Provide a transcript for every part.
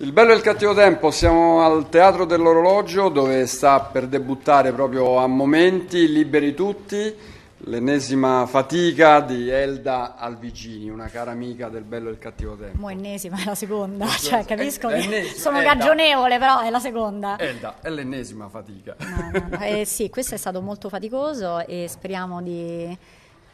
Il bello e il cattivo tempo, siamo al Teatro dell'Orologio dove sta per debuttare proprio a momenti liberi tutti l'ennesima fatica di Elda Alvigini, una cara amica del bello e il cattivo tempo. Mo' ennesima, è la seconda, cioè capisco è, che sono Elda. cagionevole però è la seconda. Elda, è l'ennesima fatica. No, no, no. Eh, sì, questo è stato molto faticoso e speriamo di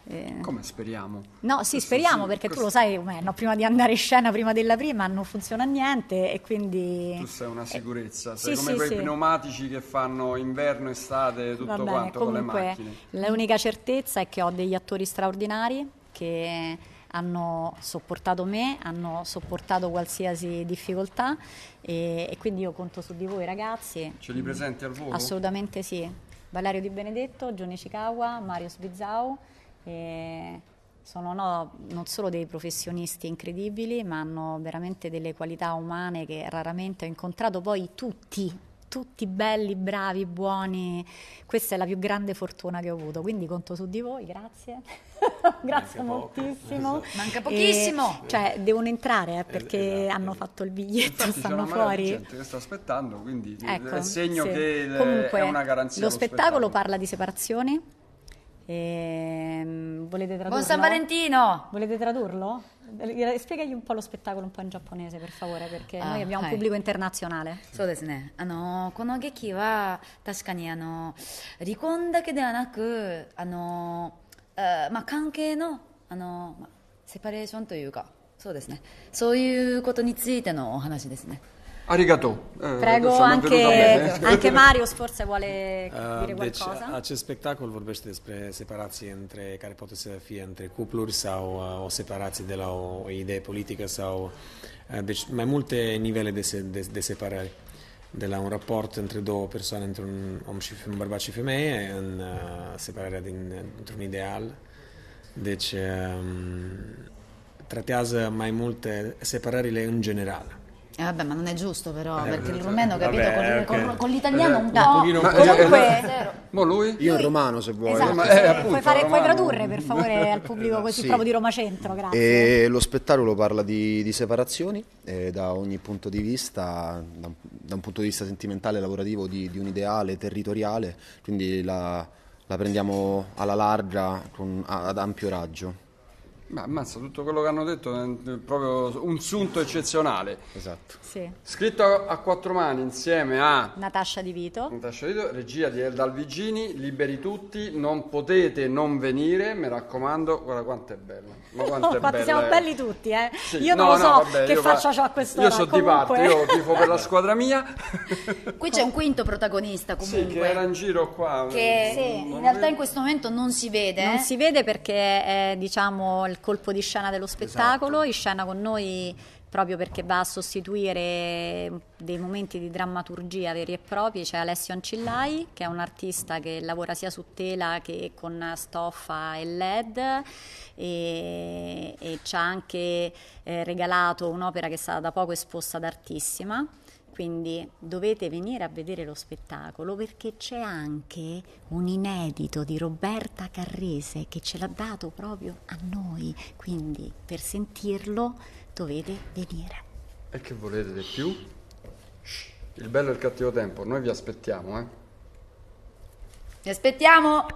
eh. Come speriamo? No, sì, questo speriamo sì, perché questo... tu lo sai com'è, no? prima di andare in scena, prima della prima, non funziona niente e quindi... Tu sei una eh, sicurezza, eh. sei sì, come sì, quei pneumatici che fanno inverno, estate, tutto bene, quanto comunque, con le macchine. L'unica certezza è che ho degli attori straordinari che hanno sopportato me, hanno sopportato qualsiasi difficoltà e, e quindi io conto su di voi ragazzi. Ce li presenti al volo? Assolutamente sì. Valerio Di Benedetto, Gianni Cicagua, Mario Sbizzau e sono no, non solo dei professionisti incredibili, ma hanno veramente delle qualità umane che raramente ho incontrato. Poi tutti, tutti belli, bravi, buoni. Questa è la più grande fortuna che ho avuto, quindi conto su di voi, grazie. grazie Manca moltissimo. Poco. Esatto. Manca pochissimo. E, cioè, devono entrare eh, perché esatto. hanno fatto il biglietto, Infatti, stanno fuori. Gente che sta aspettando, quindi ecco, è segno sì. che Comunque, è una garanzia. Lo, spettacolo, spettacolo parla di separazioni Ehm, volete tradurlo? Buon San Valentino! Volete tradurlo? Eh, eh, spiegagli un po' lo spettacolo un po' in giapponese, per favore, perché ah, noi abbiamo un pubblico internazionale. So desu ne. Ano, kono geki wa tashikani ano rikon dake de naku ano eh, ma kankei no ano separation というか、そうですね。そういうことについてのお話ですね。Arigato. Prego, eh, anche, anche Marius forse vuole uh, dire deci, acest spectacol vorbește despre separații între, care poate să fie între cupluri sau uh, o separație de la o, o idee politică sau... Uh, deci mai multe nivele de, se, de, de separare. De la un raport între două persoane, între un om și un bărbat și femeie, în uh, separarea din, într-un ideal. Deci uh, tratează mai multe separările în general Eh vabbè, ma non è giusto però, eh, perché il cioè, rumeno, capito, vabbè, con, eh, okay. con, con, l'italiano un po'. Un ma, comunque... Mo lui? Io lui. romano se vuoi. Esatto, ma, eh, appunto, puoi, fare, puoi tradurre per favore al pubblico così sì. proprio di Roma Centro, grazie. E lo spettacolo parla di, di separazioni eh, da ogni punto di vista, da un, da un, punto di vista sentimentale, lavorativo, di, di un ideale territoriale, quindi la, la prendiamo alla larga con, ad ampio raggio. Ma ammazza, tutto quello che hanno detto è proprio un sunto eccezionale. Esatto. Sì. Scritto a, a quattro mani insieme a Natascia Di Vito. Natascia Di Vito, regia di Eldal Vigini, liberi tutti, non potete non venire, mi raccomando, guarda quanto è bello. Ma quanto oh, è bello. siamo eh. belli tutti, eh. Sì. Io no, non lo so vabbè, che faccia fa... ciò a quest'ora. Io sono di parte, io tifo per la squadra mia. Qui c'è un quinto protagonista comunque. Sì, che era in giro qua. Che sì, in realtà vedo. in questo momento non si vede. Non si vede perché è, diciamo, il colpo di scena dello esatto. spettacolo, esatto. in scena con noi proprio perché va a sostituire dei momenti di drammaturgia veri e propri, c'è Alessio Ancillai che è un artista che lavora sia su tela che con stoffa e led e, e ci ha anche eh, regalato un'opera che è stata da poco esposta ad Artissima quindi dovete venire a vedere lo spettacolo perché c'è anche un inedito di Roberta Carrese che ce l'ha dato proprio a noi. Quindi per sentirlo dovete venire. E che volete di più? Il bello e il cattivo tempo, noi vi aspettiamo, eh? Vi aspettiamo!